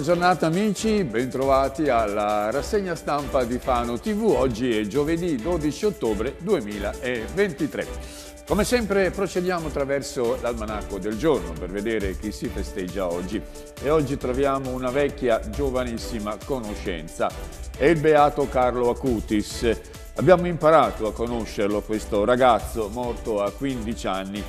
Buona giornata amici, bentrovati alla rassegna stampa di Fano TV. Oggi è giovedì 12 ottobre 2023. Come sempre procediamo attraverso l'almanacco del giorno per vedere chi si festeggia oggi. E oggi troviamo una vecchia, giovanissima conoscenza. È il beato Carlo Acutis. Abbiamo imparato a conoscerlo questo ragazzo morto a 15 anni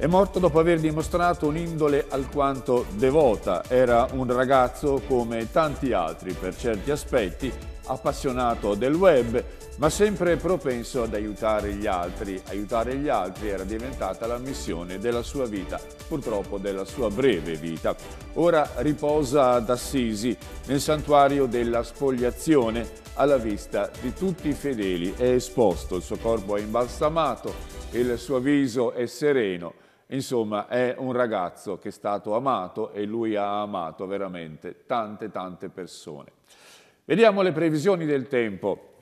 è morto dopo aver dimostrato un'indole alquanto devota. Era un ragazzo come tanti altri per certi aspetti, appassionato del web, ma sempre propenso ad aiutare gli altri. Aiutare gli altri era diventata la missione della sua vita, purtroppo della sua breve vita. Ora riposa ad Assisi, nel santuario della spogliazione, alla vista di tutti i fedeli. È esposto, il suo corpo è imbalsamato, il suo viso è sereno Insomma, è un ragazzo che è stato amato e lui ha amato veramente tante tante persone. Vediamo le previsioni del tempo.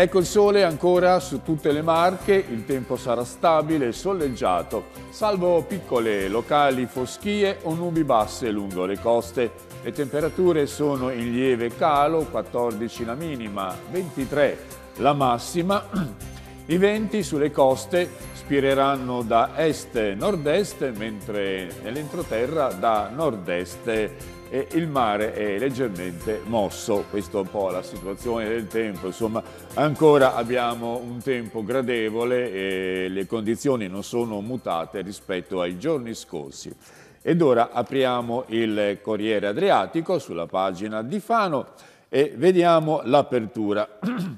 Ecco il sole ancora su tutte le marche, il tempo sarà stabile e soleggiato, salvo piccole locali foschie o nubi basse lungo le coste. Le temperature sono in lieve calo, 14 la minima, 23 la massima. I venti sulle coste spireranno da est-nord-est, mentre nell'entroterra da nord-est e il mare è leggermente mosso, questo è un po' la situazione del tempo, insomma ancora abbiamo un tempo gradevole e le condizioni non sono mutate rispetto ai giorni scorsi. Ed ora apriamo il Corriere Adriatico sulla pagina di Fano e vediamo l'apertura.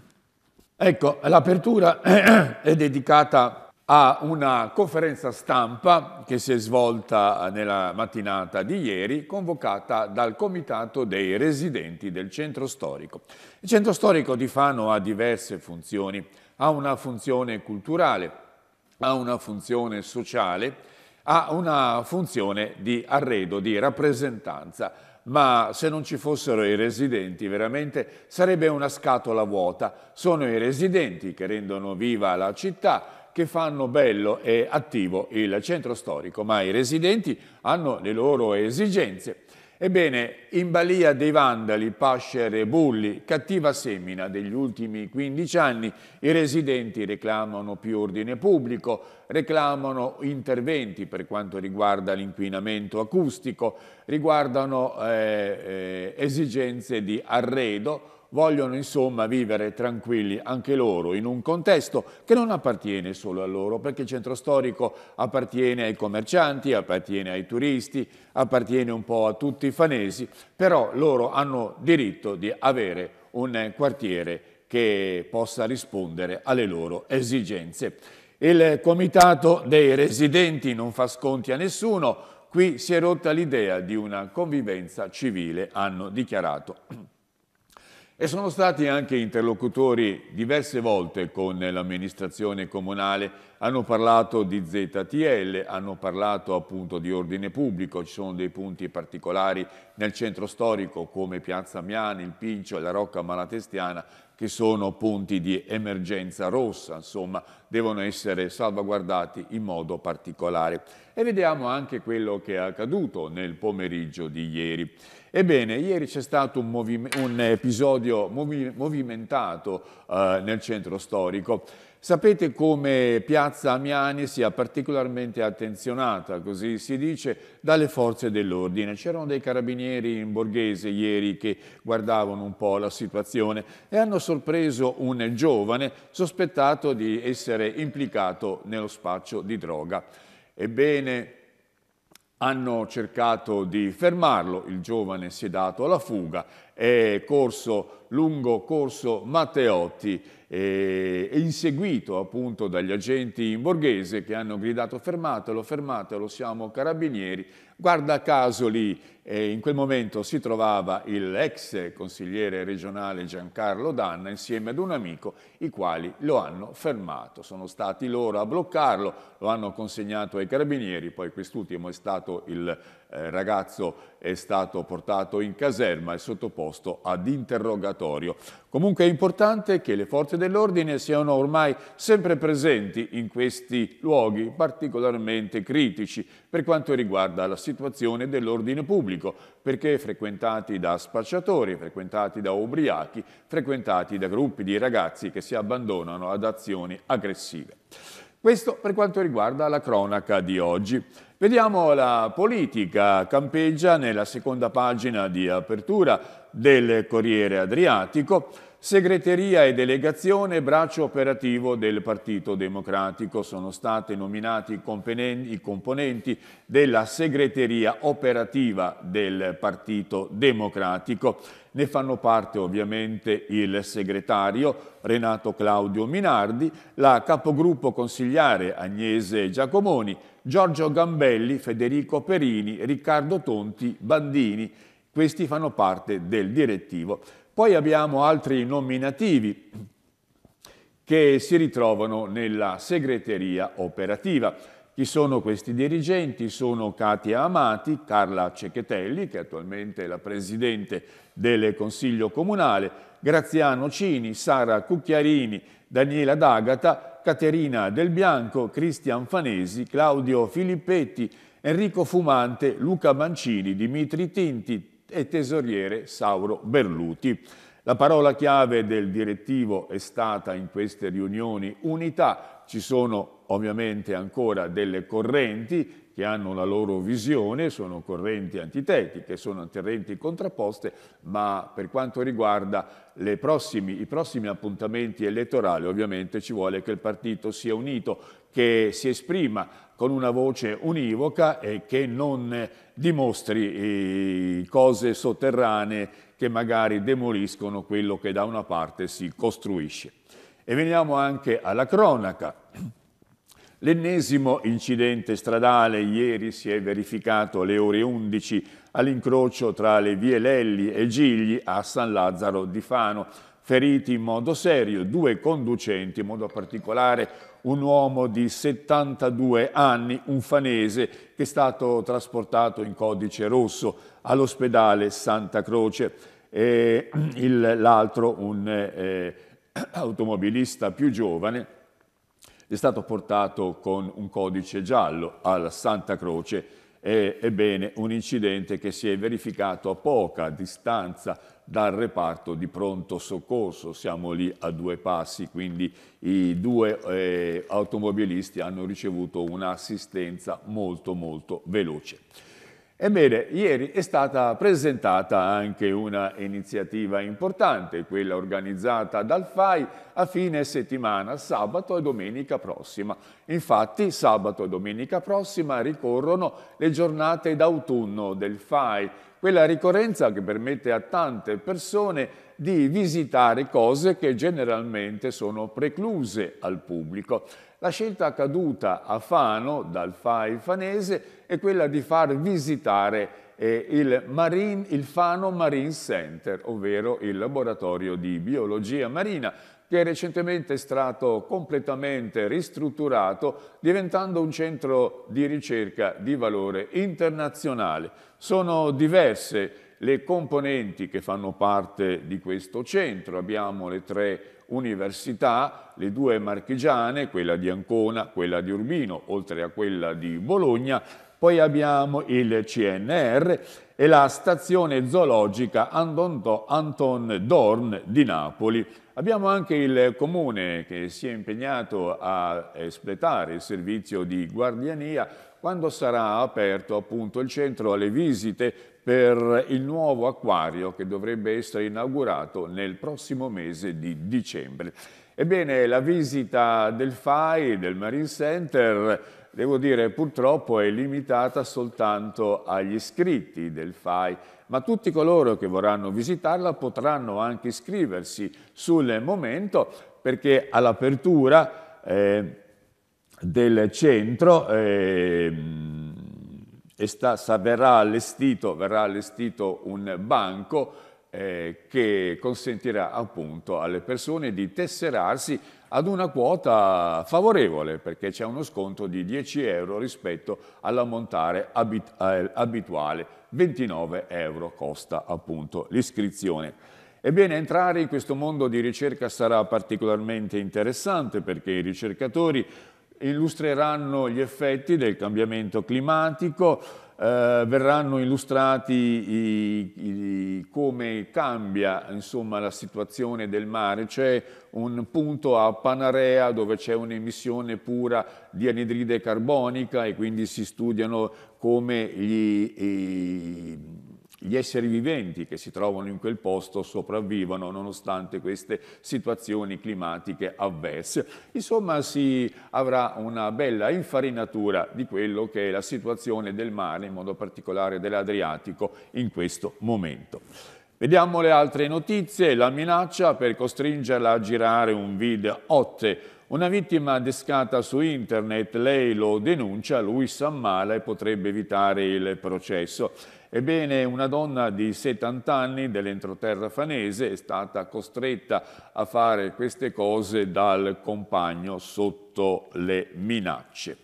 ecco, l'apertura è dedicata a una conferenza stampa che si è svolta eh, nella mattinata di ieri, convocata dal Comitato dei residenti del centro storico. Il centro storico di Fano ha diverse funzioni, ha una funzione culturale, ha una funzione sociale, ha una funzione di arredo, di rappresentanza ma se non ci fossero i residenti veramente sarebbe una scatola vuota. Sono i residenti che rendono viva la città, che fanno bello e attivo il centro storico, ma i residenti hanno le loro esigenze. Ebbene, in balia dei vandali, pascer e bulli, cattiva semina degli ultimi 15 anni, i residenti reclamano più ordine pubblico, reclamano interventi per quanto riguarda l'inquinamento acustico, riguardano eh, eh, esigenze di arredo, vogliono insomma vivere tranquilli anche loro in un contesto che non appartiene solo a loro, perché il centro storico appartiene ai commercianti, appartiene ai turisti, appartiene un po' a tutti i fanesi, però loro hanno diritto di avere un quartiere che possa rispondere alle loro esigenze. Il comitato dei residenti non fa sconti a nessuno, qui si è rotta l'idea di una convivenza civile, hanno dichiarato e sono stati anche interlocutori diverse volte con l'amministrazione comunale, hanno parlato di ZTL, hanno parlato appunto di ordine pubblico, ci sono dei punti particolari nel centro storico come Piazza Miani, il Pincio e la Rocca Malatestiana che sono punti di emergenza rossa, insomma devono essere salvaguardati in modo particolare. E vediamo anche quello che è accaduto nel pomeriggio di ieri. Ebbene, ieri c'è stato un, un episodio movi movimentato eh, nel centro storico. Sapete come Piazza Amiani sia particolarmente attenzionata, così si dice, dalle forze dell'ordine. C'erano dei carabinieri in borghese ieri che guardavano un po' la situazione e hanno sorpreso un giovane sospettato di essere implicato nello spaccio di droga. Ebbene, hanno cercato di fermarlo, il giovane si è dato alla fuga, è corso lungo corso Matteotti, è inseguito appunto dagli agenti in borghese che hanno gridato fermatelo, fermatelo, siamo carabinieri, guarda caso lì e in quel momento si trovava l'ex consigliere regionale Giancarlo Danna insieme ad un amico, i quali lo hanno fermato. Sono stati loro a bloccarlo, lo hanno consegnato ai carabinieri, poi quest'ultimo è stato il eh, ragazzo è stato portato in caserma e sottoposto ad interrogatorio. Comunque è importante che le forze dell'ordine siano ormai sempre presenti in questi luoghi particolarmente critici per quanto riguarda la situazione dell'ordine pubblico pubblico, perché frequentati da spacciatori, frequentati da ubriachi, frequentati da gruppi di ragazzi che si abbandonano ad azioni aggressive. Questo per quanto riguarda la cronaca di oggi. Vediamo la politica campeggia nella seconda pagina di apertura del Corriere Adriatico Segreteria e delegazione braccio operativo del Partito Democratico sono stati nominati i componenti della segreteria operativa del Partito Democratico. Ne fanno parte ovviamente il segretario Renato Claudio Minardi, la capogruppo consigliare Agnese Giacomoni, Giorgio Gambelli, Federico Perini, Riccardo Tonti, Bandini. Questi fanno parte del direttivo. Poi abbiamo altri nominativi che si ritrovano nella segreteria operativa. Chi sono questi dirigenti? Sono Katia Amati, Carla Cecchetelli, che attualmente è la presidente del Consiglio Comunale, Graziano Cini, Sara Cucchiarini, Daniela D'Agata, Caterina Del Bianco, Cristian Fanesi, Claudio Filippetti, Enrico Fumante, Luca Mancini, Dimitri Tinti, e tesoriere Sauro Berluti. La parola chiave del direttivo è stata in queste riunioni unità. Ci sono ovviamente ancora delle correnti che hanno la loro visione, sono correnti antitetiche, sono correnti contrapposte, ma per quanto riguarda prossimi, i prossimi appuntamenti elettorali ovviamente ci vuole che il partito sia unito, che si esprima con una voce univoca e che non dimostri eh, cose sotterranee che magari demoliscono quello che da una parte si costruisce. E veniamo anche alla cronaca. L'ennesimo incidente stradale ieri si è verificato alle ore 11 all'incrocio tra le vie Lelli e Gigli a San Lazzaro di Fano. Feriti in modo serio due conducenti, in modo particolare un uomo di 72 anni, un fanese, che è stato trasportato in codice rosso all'ospedale Santa Croce. E l'altro, un eh, automobilista più giovane, è stato portato con un codice giallo alla Santa Croce e, ebbene, un incidente che si è verificato a poca distanza dal reparto di pronto soccorso, siamo lì a due passi, quindi i due eh, automobilisti hanno ricevuto un'assistenza molto molto veloce. Ebbene, ieri è stata presentata anche una iniziativa importante, quella organizzata dal FAI a fine settimana, sabato e domenica prossima. Infatti, sabato e domenica prossima ricorrono le giornate d'autunno del FAI, quella ricorrenza che permette a tante persone di visitare cose che generalmente sono precluse al pubblico. La scelta accaduta a Fano dal FAI fanese è quella di far visitare eh, il, Marine, il Fano Marine Center, ovvero il laboratorio di biologia marina, che è recentemente stato completamente ristrutturato diventando un centro di ricerca di valore internazionale. Sono diverse le componenti che fanno parte di questo centro. Abbiamo le tre università, le due marchigiane, quella di Ancona, quella di Urbino, oltre a quella di Bologna, poi abbiamo il CNR e la stazione zoologica Anton Dorn di Napoli. Abbiamo anche il comune che si è impegnato a espletare il servizio di guardiania quando sarà aperto appunto il centro alle visite per il nuovo acquario che dovrebbe essere inaugurato nel prossimo mese di dicembre. Ebbene, la visita del FAI, del Marine Center, devo dire purtroppo è limitata soltanto agli iscritti del FAI, ma tutti coloro che vorranno visitarla potranno anche iscriversi sul momento perché all'apertura eh, del centro eh, e sta, sa, verrà, allestito, verrà, allestito, un banco eh, che consentirà appunto alle persone di tesserarsi ad una quota favorevole perché c'è uno sconto di 10 euro rispetto all'ammontare abit abituale, 29 euro costa appunto l'iscrizione. Ebbene, entrare in questo mondo di ricerca sarà particolarmente interessante perché i ricercatori illustreranno gli effetti del cambiamento climatico, eh, verranno illustrati i, i, come cambia insomma, la situazione del mare. C'è un punto a Panarea dove c'è un'emissione pura di anidride carbonica e quindi si studiano come gli, i, gli esseri viventi che si trovano in quel posto sopravvivono nonostante queste situazioni climatiche avverse. Insomma si avrà una bella infarinatura di quello che è la situazione del mare, in modo particolare dell'Adriatico, in questo momento. Vediamo le altre notizie, la minaccia per costringerla a girare un video 8 una vittima descata su internet, lei lo denuncia, lui si ammala e potrebbe evitare il processo. Ebbene, una donna di 70 anni dell'entroterra fanese è stata costretta a fare queste cose dal compagno sotto le minacce.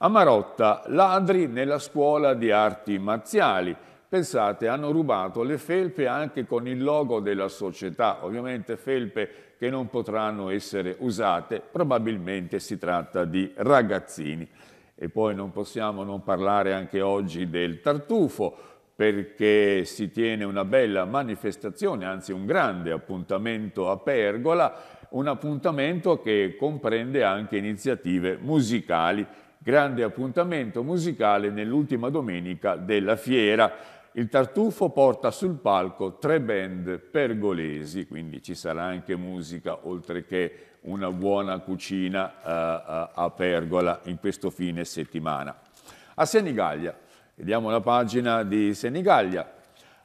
A Marotta, ladri nella scuola di arti marziali. Pensate, hanno rubato le felpe anche con il logo della società, ovviamente felpe che non potranno essere usate, probabilmente si tratta di ragazzini. E poi non possiamo non parlare anche oggi del tartufo, perché si tiene una bella manifestazione, anzi un grande appuntamento a Pergola, un appuntamento che comprende anche iniziative musicali. Grande appuntamento musicale nell'ultima domenica della fiera il Tartufo porta sul palco tre band pergolesi, quindi ci sarà anche musica, oltre che una buona cucina eh, eh, a Pergola in questo fine settimana. A Senigallia, vediamo la pagina di Senigallia.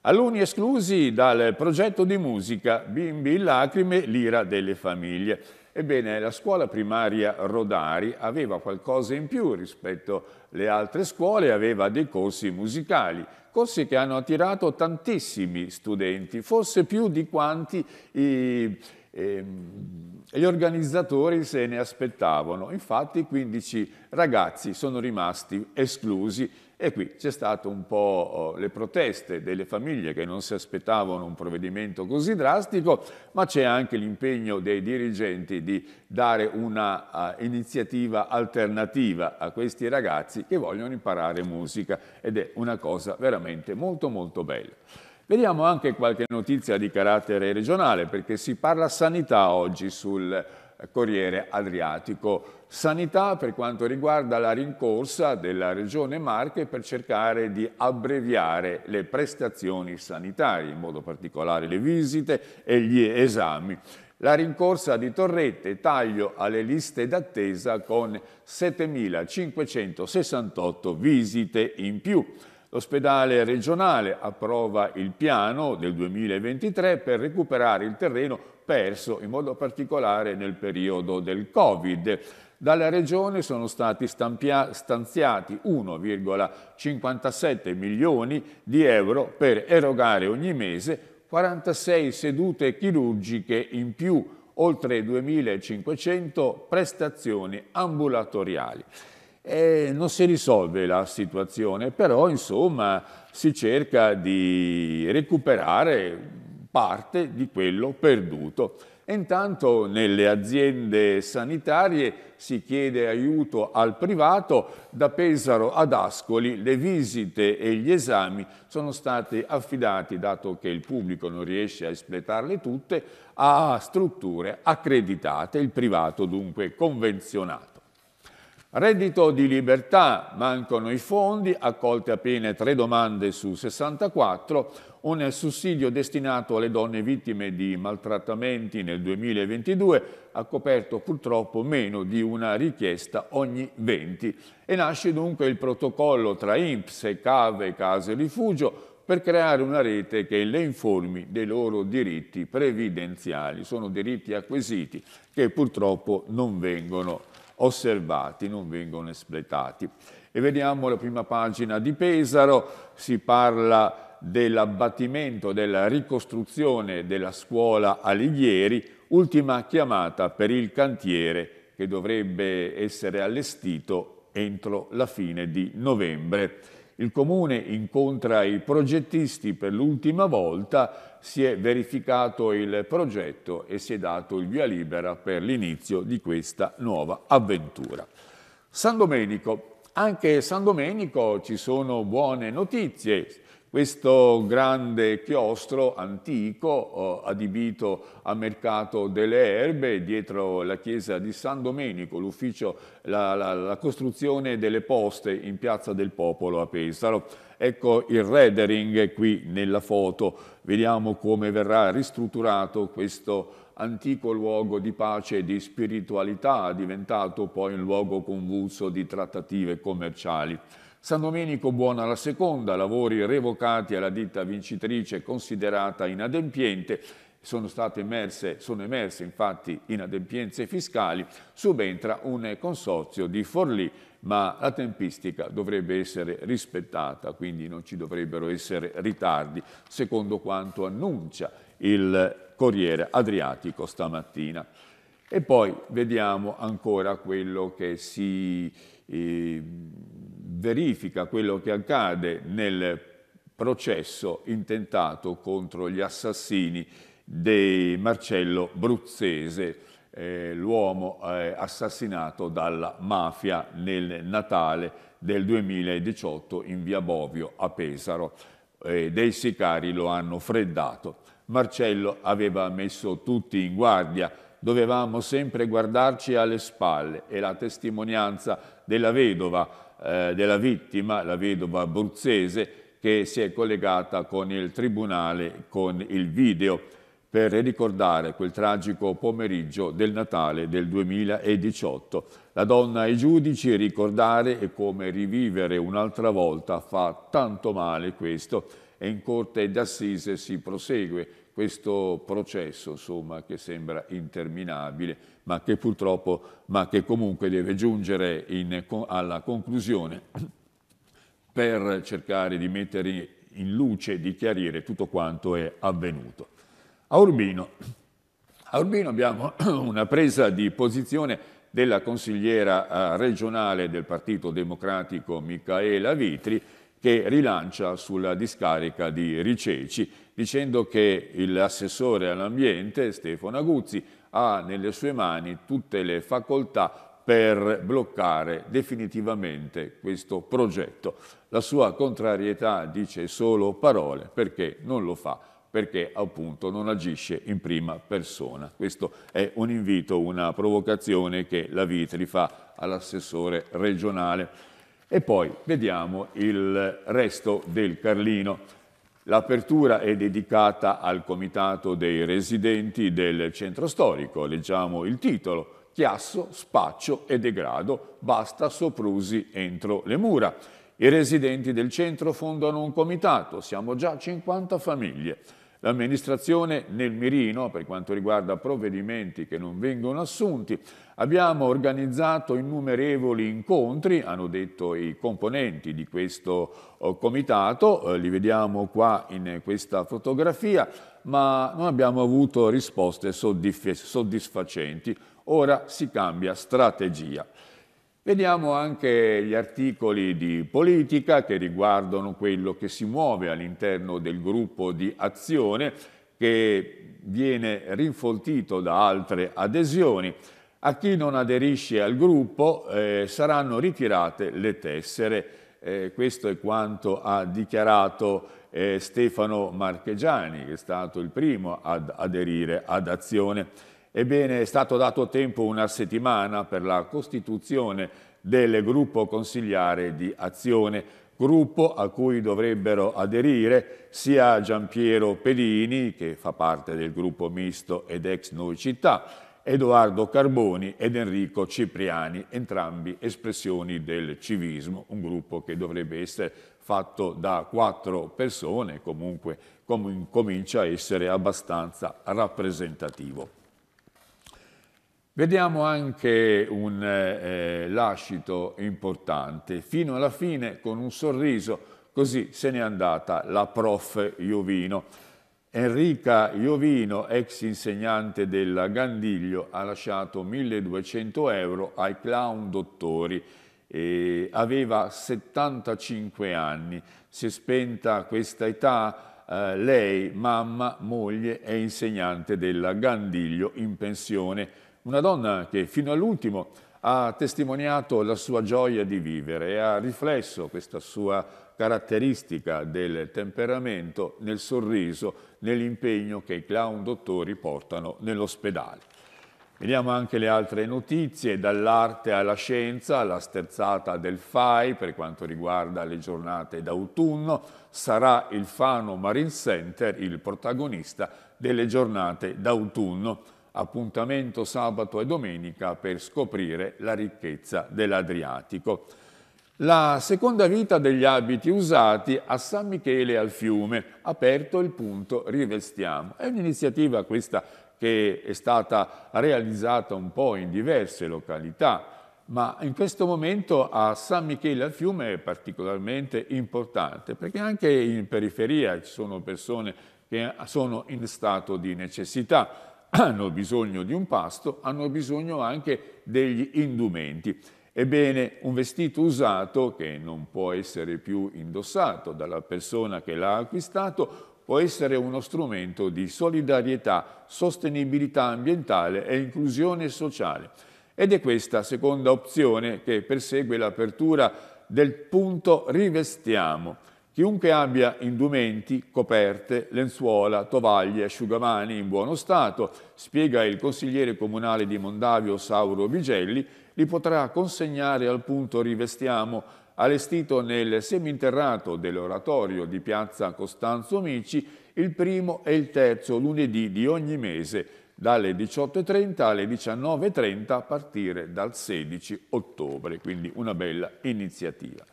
Alunni esclusi dal progetto di musica Bimbi in lacrime, l'ira delle famiglie. Ebbene, la scuola primaria Rodari aveva qualcosa in più rispetto alle altre scuole, aveva dei corsi musicali corsi che hanno attirato tantissimi studenti, forse più di quanti i, eh, gli organizzatori se ne aspettavano. Infatti 15 ragazzi sono rimasti esclusi e qui c'è stato un po' oh, le proteste delle famiglie che non si aspettavano un provvedimento così drastico, ma c'è anche l'impegno dei dirigenti di dare una uh, alternativa a questi ragazzi che vogliono imparare musica ed è una cosa veramente molto molto bella. Vediamo anche qualche notizia di carattere regionale perché si parla sanità oggi sul Corriere Adriatico. Sanità per quanto riguarda la rincorsa della Regione Marche per cercare di abbreviare le prestazioni sanitarie, in modo particolare le visite e gli esami. La rincorsa di Torrette, taglio alle liste d'attesa con 7.568 visite in più. L'ospedale regionale approva il piano del 2023 per recuperare il terreno perso, in modo particolare nel periodo del Covid. Dalla Regione sono stati stanziati 1,57 milioni di euro per erogare ogni mese 46 sedute chirurgiche in più, oltre 2.500 prestazioni ambulatoriali. E non si risolve la situazione, però insomma si cerca di recuperare parte di quello perduto. E intanto nelle aziende sanitarie si chiede aiuto al privato, da Pesaro ad Ascoli le visite e gli esami sono stati affidati, dato che il pubblico non riesce a espletarle tutte, a strutture accreditate, il privato dunque convenzionato. Reddito di libertà, mancano i fondi, accolte appena tre domande su 64, un sussidio destinato alle donne vittime di maltrattamenti nel 2022 ha coperto purtroppo meno di una richiesta ogni 20 e nasce dunque il protocollo tra INPS e cave, case rifugio per creare una rete che le informi dei loro diritti previdenziali, sono diritti acquisiti che purtroppo non vengono osservati, non vengono espletati. E vediamo la prima pagina di Pesaro, si parla dell'abbattimento, della ricostruzione della scuola Alighieri, ultima chiamata per il cantiere che dovrebbe essere allestito entro la fine di novembre. Il Comune incontra i progettisti per l'ultima volta si è verificato il progetto e si è dato il via libera per l'inizio di questa nuova avventura. San Domenico. Anche San Domenico ci sono buone notizie. Questo grande chiostro antico eh, adibito a mercato delle erbe, dietro la chiesa di San Domenico, l'ufficio, la, la, la costruzione delle poste in Piazza del Popolo a Pesaro Ecco il rendering qui nella foto, vediamo come verrà ristrutturato questo antico luogo di pace e di spiritualità, diventato poi un luogo convulso di trattative commerciali. San Domenico Buona la seconda, lavori revocati alla ditta vincitrice considerata inadempiente, sono state emerse, sono emerse infatti inadempienze fiscali, subentra un consorzio di Forlì ma la tempistica dovrebbe essere rispettata, quindi non ci dovrebbero essere ritardi, secondo quanto annuncia il Corriere Adriatico stamattina. E poi vediamo ancora quello che si eh, verifica, quello che accade nel processo intentato contro gli assassini di Marcello Bruzzese, eh, l'uomo eh, assassinato dalla mafia nel Natale del 2018 in via Bovio a Pesaro. Eh, dei sicari lo hanno freddato. Marcello aveva messo tutti in guardia, dovevamo sempre guardarci alle spalle e la testimonianza della vedova, eh, della vittima, la vedova abruzzese, che si è collegata con il tribunale con il video per ricordare quel tragico pomeriggio del Natale del 2018. La donna ai giudici ricordare e come rivivere un'altra volta fa tanto male questo e in corte d'assise si prosegue questo processo insomma, che sembra interminabile ma che purtroppo ma che comunque deve giungere in, alla conclusione per cercare di mettere in luce, di chiarire tutto quanto è avvenuto. A Urbino. A Urbino abbiamo una presa di posizione della consigliera eh, regionale del Partito Democratico Micaela Vitri che rilancia sulla discarica di Riceci dicendo che l'assessore all'ambiente Stefano Aguzzi ha nelle sue mani tutte le facoltà per bloccare definitivamente questo progetto. La sua contrarietà dice solo parole perché non lo fa perché appunto non agisce in prima persona. Questo è un invito, una provocazione che la Vitri fa all'assessore regionale. E poi vediamo il resto del Carlino. L'apertura è dedicata al Comitato dei Residenti del Centro Storico. Leggiamo il titolo. Chiasso, spaccio e degrado, basta soprusi entro le mura. I residenti del centro fondano un comitato, siamo già 50 famiglie. L'amministrazione nel mirino per quanto riguarda provvedimenti che non vengono assunti. Abbiamo organizzato innumerevoli incontri, hanno detto i componenti di questo eh, comitato, eh, li vediamo qua in questa fotografia, ma non abbiamo avuto risposte soddisfacenti. Ora si cambia strategia. Vediamo anche gli articoli di politica che riguardano quello che si muove all'interno del gruppo di azione che viene rinfoltito da altre adesioni. A chi non aderisce al gruppo eh, saranno ritirate le tessere. Eh, questo è quanto ha dichiarato eh, Stefano Marchegiani, che è stato il primo ad aderire ad azione. Ebbene, è stato dato tempo una settimana per la costituzione del gruppo consigliare di azione, gruppo a cui dovrebbero aderire sia Giampiero Pedini, che fa parte del gruppo misto ed ex Noi Città, Edoardo Carboni ed Enrico Cipriani, entrambi espressioni del civismo, un gruppo che dovrebbe essere fatto da quattro persone, comunque com comincia a essere abbastanza rappresentativo. Vediamo anche un eh, lascito importante. Fino alla fine, con un sorriso, così se n'è andata la prof Iovino. Enrica Iovino, ex insegnante della Gandiglio, ha lasciato 1200 euro ai clown dottori. E aveva 75 anni. Si è spenta questa età? Eh, lei, mamma, moglie e insegnante della Gandiglio in pensione. Una donna che fino all'ultimo ha testimoniato la sua gioia di vivere e ha riflesso questa sua caratteristica del temperamento nel sorriso, nell'impegno che i clown dottori portano nell'ospedale. Vediamo anche le altre notizie, dall'arte alla scienza, la sterzata del FAI per quanto riguarda le giornate d'autunno, sarà il Fano Marine Center il protagonista delle giornate d'autunno appuntamento sabato e domenica per scoprire la ricchezza dell'Adriatico. La seconda vita degli abiti usati a San Michele al Fiume, aperto il punto Rivestiamo. È un'iniziativa questa che è stata realizzata un po' in diverse località, ma in questo momento a San Michele al Fiume è particolarmente importante, perché anche in periferia ci sono persone che sono in stato di necessità hanno bisogno di un pasto, hanno bisogno anche degli indumenti. Ebbene, un vestito usato che non può essere più indossato dalla persona che l'ha acquistato può essere uno strumento di solidarietà, sostenibilità ambientale e inclusione sociale. Ed è questa seconda opzione che persegue l'apertura del punto rivestiamo Chiunque abbia indumenti, coperte, lenzuola, tovaglie, asciugamani in buono stato, spiega il consigliere comunale di Mondavio Sauro Vigelli, li potrà consegnare al punto Rivestiamo, allestito nel seminterrato dell'oratorio di piazza Costanzo Mici il primo e il terzo lunedì di ogni mese, dalle 18.30 alle 19.30 a partire dal 16 ottobre, quindi una bella iniziativa.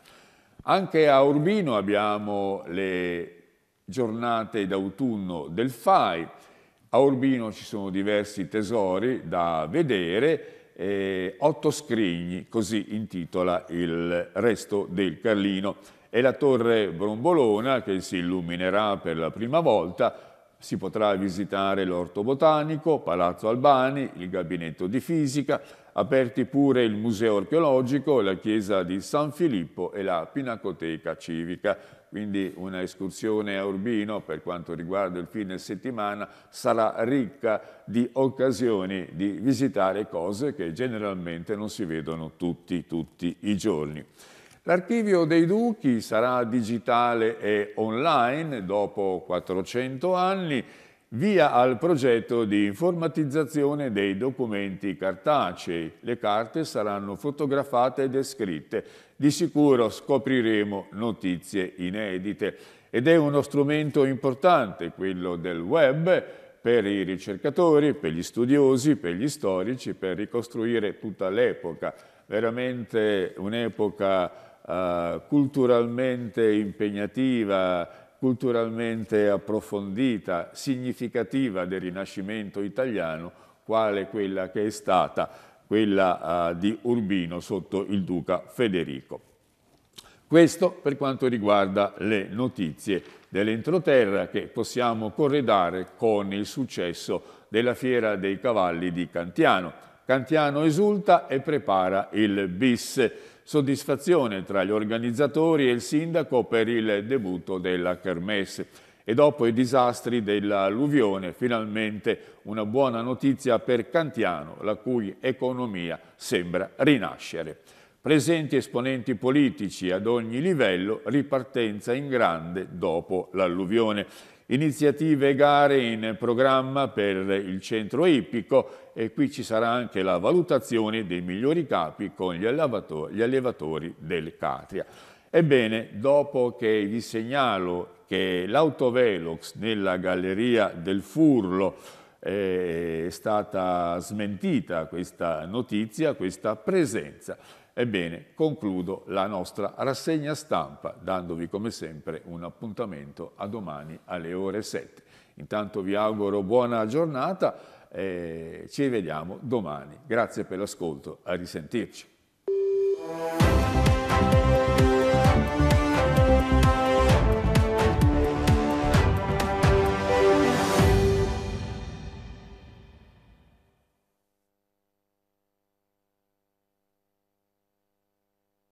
Anche a Urbino abbiamo le giornate d'autunno del FAI. A Urbino ci sono diversi tesori da vedere, eh, otto scrigni, così intitola il resto del Carlino. E la torre Brombolona che si illuminerà per la prima volta si potrà visitare l'orto botanico, Palazzo Albani, il gabinetto di fisica, aperti pure il Museo archeologico, la chiesa di San Filippo e la Pinacoteca civica. Quindi una escursione a Urbino per quanto riguarda il fine settimana sarà ricca di occasioni di visitare cose che generalmente non si vedono tutti, tutti i giorni. L'archivio dei Duchi sarà digitale e online dopo 400 anni via al progetto di informatizzazione dei documenti cartacei. Le carte saranno fotografate e descritte. Di sicuro scopriremo notizie inedite ed è uno strumento importante quello del web per i ricercatori, per gli studiosi, per gli storici, per ricostruire tutta l'epoca. Veramente un'epoca eh, culturalmente impegnativa, culturalmente approfondita, significativa del Rinascimento italiano, quale quella che è stata quella uh, di Urbino sotto il duca Federico. Questo per quanto riguarda le notizie dell'entroterra che possiamo corredare con il successo della Fiera dei Cavalli di Cantiano. Cantiano esulta e prepara il bis soddisfazione tra gli organizzatori e il sindaco per il debutto della Kermesse. E dopo i disastri dell'alluvione, finalmente una buona notizia per Cantiano, la cui economia sembra rinascere. Presenti esponenti politici ad ogni livello, ripartenza in grande dopo l'alluvione. Iniziative e gare in programma per il centro ippico e qui ci sarà anche la valutazione dei migliori capi con gli allevatori, gli allevatori del Catria. Ebbene, dopo che vi segnalo che l'autovelox nella galleria del Furlo eh, è stata smentita questa notizia, questa presenza. Ebbene, concludo la nostra rassegna stampa dandovi come sempre un appuntamento a domani alle ore 7. Intanto vi auguro buona giornata eh, ci vediamo domani. Grazie per l'ascolto, a risentirci.